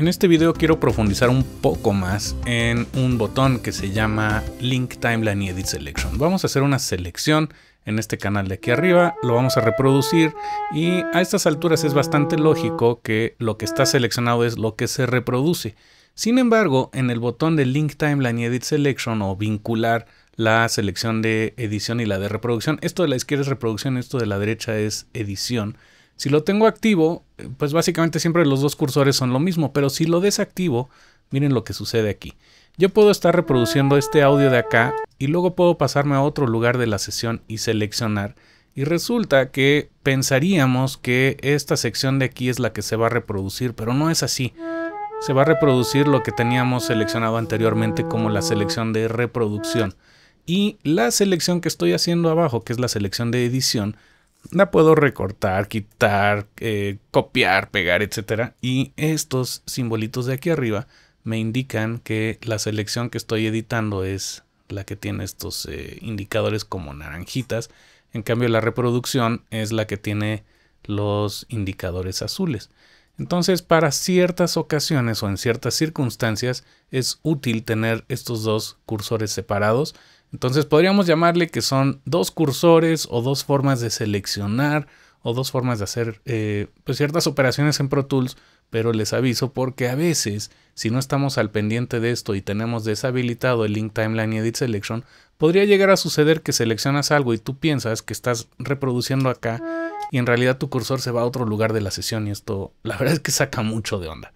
En este video quiero profundizar un poco más en un botón que se llama Link Timeline y Edit Selection. Vamos a hacer una selección en este canal de aquí arriba, lo vamos a reproducir y a estas alturas es bastante lógico que lo que está seleccionado es lo que se reproduce. Sin embargo, en el botón de Link Timeline y Edit Selection o vincular la selección de edición y la de reproducción, esto de la izquierda es reproducción, esto de la derecha es edición, si lo tengo activo, eh, pues básicamente siempre los dos cursores son lo mismo, pero si lo desactivo, miren lo que sucede aquí. Yo puedo estar reproduciendo este audio de acá y luego puedo pasarme a otro lugar de la sesión y seleccionar. Y resulta que pensaríamos que esta sección de aquí es la que se va a reproducir, pero no es así. Se va a reproducir lo que teníamos seleccionado anteriormente como la selección de reproducción. Y la selección que estoy haciendo abajo, que es la selección de edición, la puedo recortar, quitar, eh, copiar, pegar, etc. Y estos simbolitos de aquí arriba me indican que la selección que estoy editando es la que tiene estos eh, indicadores como naranjitas. En cambio la reproducción es la que tiene los indicadores azules. Entonces, para ciertas ocasiones o en ciertas circunstancias es útil tener estos dos cursores separados entonces podríamos llamarle que son dos cursores o dos formas de seleccionar o dos formas de hacer eh, pues ciertas operaciones en Pro Tools, pero les aviso porque a veces si no estamos al pendiente de esto y tenemos deshabilitado el link timeline y edit selection, podría llegar a suceder que seleccionas algo y tú piensas que estás reproduciendo acá y en realidad tu cursor se va a otro lugar de la sesión y esto la verdad es que saca mucho de onda.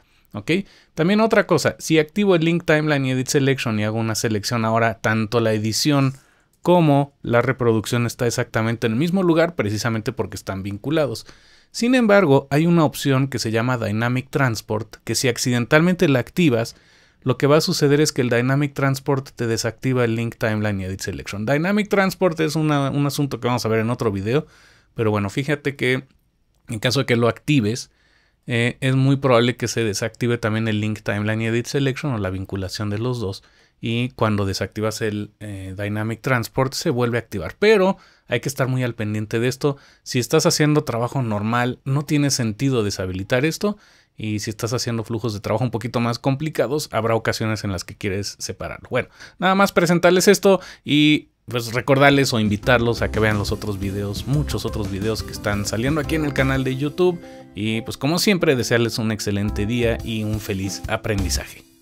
También otra cosa, si activo el link timeline y edit selection y hago una selección ahora, tanto la edición como la reproducción está exactamente en el mismo lugar precisamente porque están vinculados. Sin embargo, hay una opción que se llama Dynamic Transport, que si accidentalmente la activas, lo que va a suceder es que el Dynamic Transport te desactiva el link timeline y edit selection. Dynamic Transport es un asunto que vamos a ver en otro video, pero bueno, fíjate que en caso de que lo actives, eh, es muy probable que se desactive también el link timeline edit selection o la vinculación de los dos. Y cuando desactivas el eh, Dynamic Transport se vuelve a activar. Pero hay que estar muy al pendiente de esto. Si estás haciendo trabajo normal, no tiene sentido deshabilitar esto. Y si estás haciendo flujos de trabajo un poquito más complicados, habrá ocasiones en las que quieres separarlo. Bueno, nada más presentarles esto y pues recordarles o invitarlos a que vean los otros videos, muchos otros videos que están saliendo aquí en el canal de YouTube. Y pues como siempre, desearles un excelente día y un feliz aprendizaje.